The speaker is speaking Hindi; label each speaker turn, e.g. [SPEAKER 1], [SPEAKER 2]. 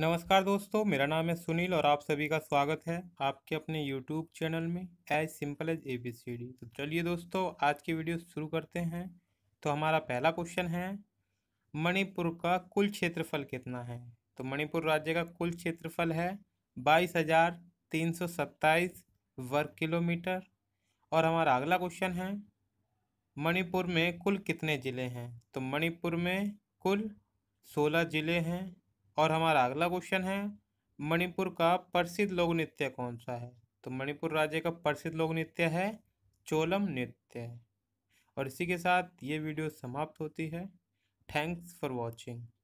[SPEAKER 1] नमस्कार दोस्तों मेरा नाम है सुनील और आप सभी का स्वागत है आपके अपने यूट्यूब चैनल में as simple as A B C D तो चलिए दोस्तों आज की वीडियो शुरू करते हैं तो हमारा पहला क्वेश्चन है मणिपुर का कुल क्षेत्रफल कितना है तो मणिपुर राज्य का कुल क्षेत्रफल है बाईस हजार तीन सौ सत्ताईस वर्ग किलोमीटर और हमारा अगला क्वेश्चन है मणिपुर में कुल कितने ज़िले हैं तो मणिपुर में कुल सोलह ज़िले हैं और हमारा अगला क्वेश्चन है मणिपुर का प्रसिद्ध लोक नृत्य कौन सा है तो मणिपुर राज्य का प्रसिद्ध लोक नृत्य है चोलम नृत्य और इसी के साथ ये वीडियो समाप्त होती है थैंक्स फॉर वॉचिंग